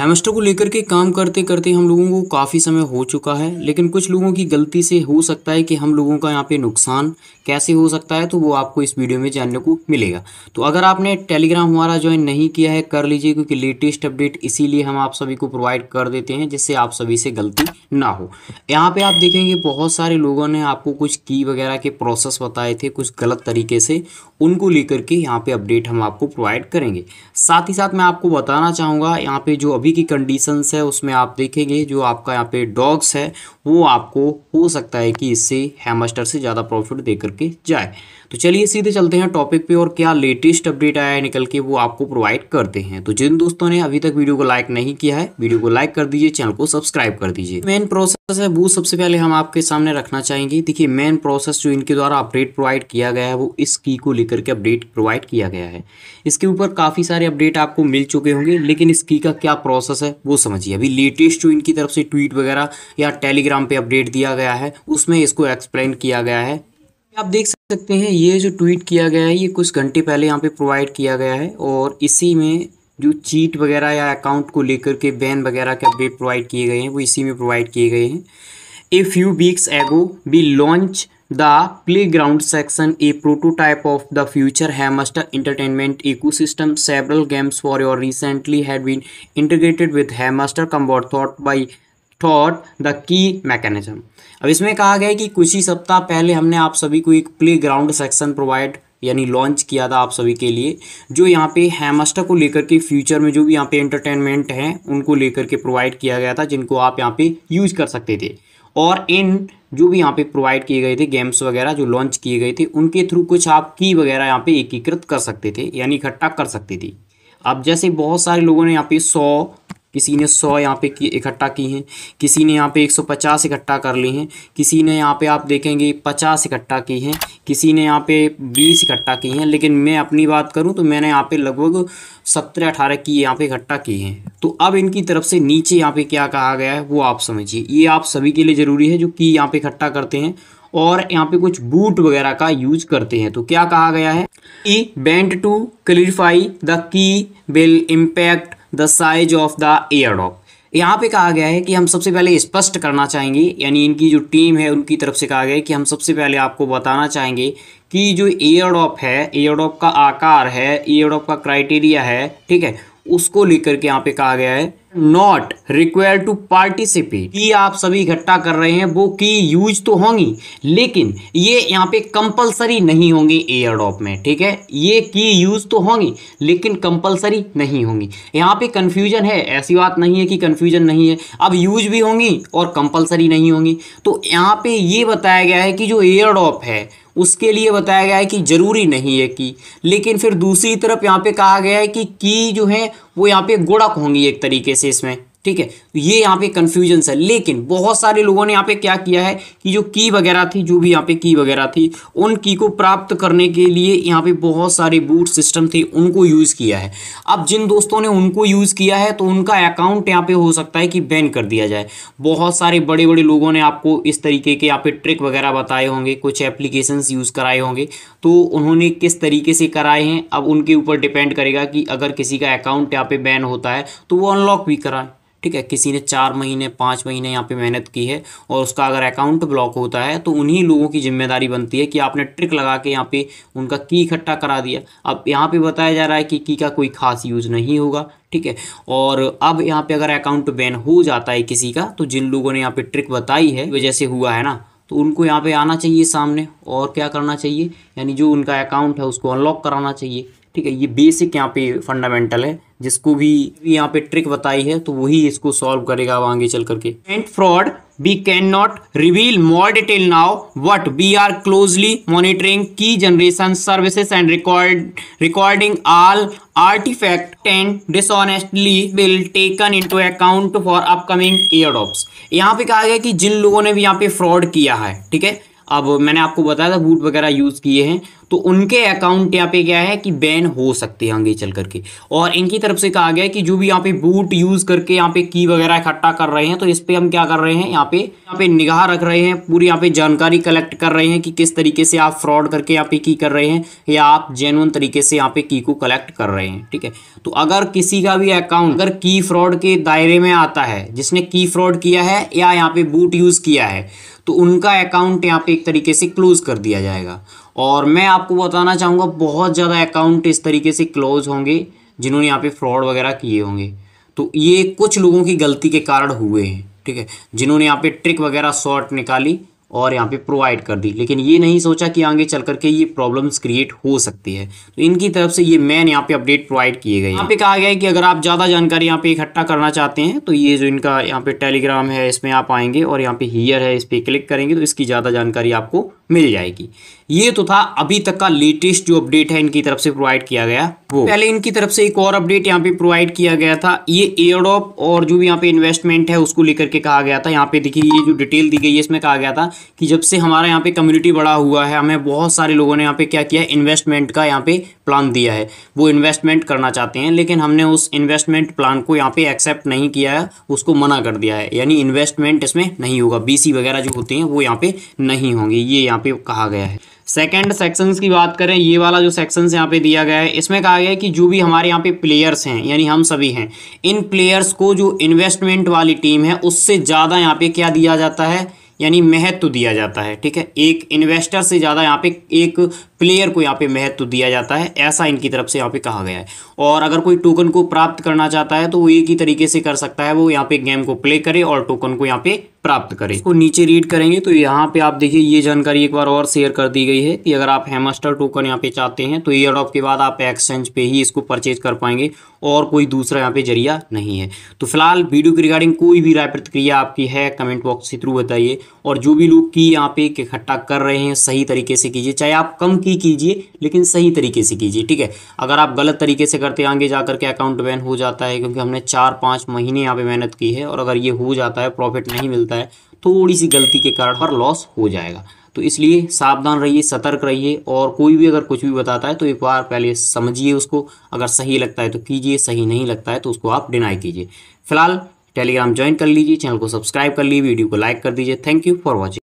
hamster को लेकर के काम करते करते हम लोगों को काफ़ी समय हो चुका है लेकिन कुछ लोगों की गलती से हो सकता है कि हम लोगों का यहाँ पे नुकसान कैसे हो सकता है तो वो आपको इस वीडियो में जानने को मिलेगा तो अगर आपने टेलीग्राम हमारा ज्वाइन नहीं किया है कर लीजिए क्योंकि लेटेस्ट अपडेट इसीलिए हम आप सभी को प्रोवाइड कर देते हैं जिससे आप सभी से गलती ना हो यहाँ पर आप देखेंगे बहुत सारे लोगों ने आपको कुछ की वगैरह के प्रोसेस बताए थे कुछ गलत तरीके से उनको लेकर के यहाँ पर अपडेट हम आपको प्रोवाइड करेंगे साथ ही साथ मैं आपको बताना चाहूँगा यहाँ पर जो अभी भी की कंडीशंस है उसमें आप देखेंगे जो आपका यहाँ पे डॉग्स है वो आपको हो सकता है कि इससे हेमस्टर से ज़्यादा प्रॉफिट दे करके जाए तो चलिए सीधे चलते हैं टॉपिक पे और क्या लेटेस्ट अपडेट आया है निकल के वो आपको प्रोवाइड करते हैं तो जिन दोस्तों ने अभी तक वीडियो को लाइक नहीं किया है वीडियो को लाइक कर दीजिए चैनल को सब्सक्राइब कर दीजिए मेन प्रोसेस है वो सबसे पहले हम आपके सामने रखना चाहेंगे देखिए मेन प्रोसेस जो इनके द्वारा अपडेट प्रोवाइड किया गया है वो इस की को लेकर के अपडेट प्रोवाइड किया गया है इसके ऊपर काफ़ी सारे अपडेट आपको मिल चुके होंगे लेकिन इस की का क्या प्रोसेस है वो समझिए अभी लेटेस्ट जो इनकी तरफ से ट्वीट वगैरह या टेलीग्राम पे अपडेट दिया गया है उसमें इसको एक्सप्लेन किया गया है आप देख सकते हैं ये जो ट्वीट किया गया है ये कुछ घंटे पहले यहाँ पे प्रोवाइड किया गया है और इसी में जो चीट वगैरह या अकाउंट को लेकर के बैन वगैरह के अपडेट प्रोवाइड किए गए हैं वो इसी में प्रोवाइड किए गए हैं a few weeks ago we launch the playground section a prototype of the future Hamster entertainment ecosystem several games for your recently had been integrated with Hamster Kombat thought by thought the key mechanism अब इसमें कहा गया कि कुछ ही सप्ताह पहले हमने आप सभी को एक प्ले ग्राउंड सेक्शन प्रोवाइड यानी लॉन्च किया था आप सभी के लिए जो यहाँ पे हेमस्टर को लेकर के फ्यूचर में जो भी यहाँ पे एंटरटेनमेंट हैं उनको लेकर के प्रोवाइड किया गया था जिनको आप यहाँ पे यूज कर सकते थे और इन जो भी यहाँ पे प्रोवाइड किए गए थे गेम्स वगैरह जो लॉन्च किए गए थे उनके थ्रू कुछ आप की वगैरह यहाँ पे एकीकृत कर सकते थे यानी इकट्ठा कर सकते थे अब जैसे बहुत सारे लोगों ने यहाँ पे सौ किसी ने सौ यहाँ पे इकट्ठा की हैं किसी ने यहाँ पे एक सौ पचास इकट्ठा कर ली हैं किसी ने यहाँ पे आप देखेंगे पचास इकट्ठा की हैं किसी ने यहाँ पे बीस इकट्ठा की हैं लेकिन मैं अपनी बात करूँ तो मैंने यहाँ पे लगभग सत्रह अठारह की यहाँ पे इकट्ठा की हैं तो अब इनकी तरफ से नीचे यहाँ पे क्या कहा गया है वो आप समझिए ये आप सभी के लिए ज़रूरी है जो की यहाँ पर इकट्ठा करते हैं और यहाँ पे कुछ बूट वगैरह का यूज करते हैं तो क्या कहा गया है we want to clarify the key will impact the size of the airdrop यहाँ पे कहा गया है कि हम सबसे पहले स्पष्ट करना चाहेंगे यानी इनकी जो टीम है उनकी तरफ से कहा गया है कि हम सबसे पहले आपको बताना चाहेंगे कि जो एयरडॉप है एयरडॉप का आकार है एयरडॉप का क्राइटेरिया है ठीक है उसको लेकर के यहाँ पे कहा गया है नॉट रिक्वायर टू पार्टिसिपेट की आप सभी इकट्ठा कर रहे हैं वो की यूज तो होंगी लेकिन ये यहाँ पे कंपलसरी नहीं होंगी एयरडॉप में ठीक है ये की यूज तो होंगी लेकिन कंपलसरी नहीं होंगी यहाँ पे कन्फ्यूजन है ऐसी बात नहीं है कि कन्फ्यूजन नहीं है अब यूज भी होंगी और कंपलसरी नहीं होंगी तो यहाँ पे ये बताया गया है कि जो एयरडॉप है उसके लिए बताया गया है कि ज़रूरी नहीं है की लेकिन फिर दूसरी तरफ यहाँ पे कहा गया है कि की जो है वो यहाँ पे गुड़क होंगी एक तरीके से इसमें ठीक है तो ये यहाँ पे कन्फ्यूजन्स है लेकिन बहुत सारे लोगों ने यहाँ पे क्या किया है कि जो की वगैरह थी जो भी यहाँ पे की वगैरह थी उन की को प्राप्त करने के लिए यहाँ पे बहुत सारे बूट सिस्टम थे उनको यूज़ किया है अब जिन दोस्तों ने उनको यूज़ किया है तो उनका अकाउंट यहाँ पे हो सकता है कि बैन कर दिया जाए बहुत सारे बड़े बड़े लोगों ने आपको इस तरीके के यहाँ पे ट्रिक वगैरह बताए होंगे कुछ एप्लीकेशन यूज़ कराए होंगे तो उन्होंने किस तरीके से कराए हैं अब उनके ऊपर डिपेंड करेगा कि अगर किसी का अकाउंट यहाँ पे बैन होता है तो वो अनलॉक भी कराएं ठीक है किसी ने चार महीने पाँच महीने यहाँ पे मेहनत की है और उसका अगर अकाउंट ब्लॉक होता है तो उन्हीं लोगों की जिम्मेदारी बनती है कि आपने ट्रिक लगा के यहाँ पे उनका की इकट्ठा करा दिया अब यहाँ पे बताया जा रहा है कि की का कोई खास यूज़ नहीं होगा ठीक है और अब यहाँ पे अगर अकाउंट बैन हो जाता है किसी का तो जिन लोगों ने यहाँ पे ट्रिक बताई है वजह से हुआ है ना तो उनको यहाँ पे आना चाहिए सामने और क्या करना चाहिए यानी जो उनका अकाउंट है उसको अनलॉक कराना चाहिए ठीक है ये बेसिक यहाँ पे फंडामेंटल है जिसको भी यहाँ पे ट्रिक बताई है तो वही इसको सॉल्व करेगा आगे चल करके and fraud we can not reveal more detail now what we are closely monitoring key generation services and record recording all artefact and dishonestly will taken into account for upcoming airdrops यहाँ पे कहा गया कि जिन लोगों ने भी यहाँ पे फ्रॉड किया है ठीक है अब मैंने आपको बताया था बूट वगैरह यूज़ किए हैं तो उनके अकाउंट यहाँ पे क्या है कि बैन हो सकते हैं आगे चल करके और इनकी तरफ से कहा गया है कि जो भी यहाँ पे बूट यूज़ करके यहाँ पे की वगैरह इकट्ठा कर रहे हैं तो इस पर हम क्या कर रहे हैं यहाँ पे यहाँ पे निगाह रख रहे हैं पूरी यहाँ पे जानकारी कलेक्ट कर रहे हैं कि किस तरीके से आप फ्रॉड करके यहाँ पे की कर रहे हैं या आप जेनुअन तरीके से यहाँ पे की को कलेक्ट कर रहे हैं ठीक है तो अगर किसी का भी अकाउंट अगर की फ्रॉड के दायरे में आता है जिसने की फ्रॉड किया है या यहाँ पे बूट यूज़ किया है तो उनका अकाउंट यहाँ पे एक तरीके से क्लोज कर दिया जाएगा और मैं आपको बताना चाहूँगा बहुत ज़्यादा अकाउंट इस तरीके से क्लोज होंगे जिन्होंने यहाँ पे फ्रॉड वगैरह किए होंगे तो ये कुछ लोगों की गलती के कारण हुए हैं ठीक है जिन्होंने यहाँ पे ट्रिक वगैरह शॉर्ट निकाली और यहाँ पे प्रोवाइड कर दी लेकिन ये नहीं सोचा कि आगे चल करके ये प्रॉब्लम्स क्रिएट हो सकती है तो इनकी तरफ से ये मैन यहाँ पे अपडेट प्रोवाइड किए गए यहाँ पे कहा गया है कि अगर आप ज़्यादा जानकारी यहाँ पे इकट्ठा करना चाहते हैं तो ये जो इनका यहाँ पे टेलीग्राम है इसमें आप आएंगे और यहाँ पे हीयर है इस पर क्लिक करेंगे तो इसकी ज़्यादा जानकारी आपको मिल जाएगी ये तो था अभी तक का लेटेस्ट जो अपडेट है इनकी तरफ से प्रोवाइड किया गया वो पहले इनकी तरफ से एक और अपडेट यहाँ पे प्रोवाइड किया गया था ये एयरडॉप और जो भी यहाँ पे इन्वेस्टमेंट है उसको लेकर के कहा गया था यहाँ पे देखिए ये जो डिटेल दी गई है इसमें कहा गया था कि जब से हमारा यहाँ पे कम्युनिटी बड़ा हुआ है हमें बहुत सारे लोगों ने यहाँ पे क्या किया इन्वेस्टमेंट का यहाँ पे प्लान दिया है वो इन्वेस्टमेंट करना चाहते हैं लेकिन हमने उस इन्वेस्टमेंट प्लान को यहाँ पे एक्सेप्ट नहीं किया है उसको मना कर दिया है यानी इन्वेस्टमेंट इसमें नहीं होगा बीसी वगैरह जो होती हैं वो यहाँ पे नहीं होंगी ये यहाँ यहाँ पे कहा गया है सेकंड सेक्शंस की बात करें ये वाला जो सेक्शंस यहाँ पे दिया गया है इसमें कहा गया है कि जो भी हमारे यहाँ पे प्लेयर्स हैं यानी हम सभी हैं इन प्लेयर्स को जो इन्वेस्टमेंट वाली टीम है उससे ज़्यादा यहाँ पे क्या दिया जाता है यानी महत्व दिया जाता है ठीक है एक इन्वेस्टर से ज़्यादा यहाँ पे एक प्लेयर को यहाँ पे महत्व दिया जाता है ऐसा इनकी तरफ से यहाँ पे कहा गया है और अगर कोई टोकन को प्राप्त करना चाहता है तो वो एक ही तरीके से कर सकता है वो यहाँ पे गेम को प्ले करे और टोकन को यहाँ पे प्राप्त करे तो नीचे रीड करेंगे तो यहाँ पे आप देखिए ये जानकारी एक बार और शेयर कर दी गई है कि अगर आप हेमस्टर टोकन यहाँ पे चाहते हैं तो ईयर ऑफ के बाद आप एक्सचेंज पे ही इसको परचेज कर पाएंगे और कोई दूसरा यहाँ पे जरिया नहीं है तो फिलहाल वीडियो की रिगार्डिंग कोई भी राय प्रतिक्रिया आपकी है कमेंट बॉक्स के थ्रू बताइए और जो भी लोग की यहाँ पे इकट्ठा कर रहे हैं सही तरीके से कीजिए चाहे आप कम की ही कीजिए लेकिन सही तरीके से कीजिए ठीक है अगर आप गलत तरीके से करते आगे जा करके अकाउंट बैन हो जाता है क्योंकि हमने चार पाँच महीने यहाँ पे मेहनत की है और अगर ये हो जाता है प्रॉफिट नहीं मिलता है थोड़ी सी गलती के कारण हर लॉस हो जाएगा तो इसलिए सावधान रहिए सतर्क रहिए और कोई भी अगर कुछ भी बताता है तो एक बार पहले समझिए उसको अगर सही लगता है तो कीजिए सही नहीं लगता है तो उसको आप डिनाई कीजिए फिलहाल टेलीग्राम ज्वाइन कर लीजिए चैनल को सब्सक्राइब कर लीजिए वीडियो को लाइक कर दीजिए थैंक यू फॉर वॉचिंग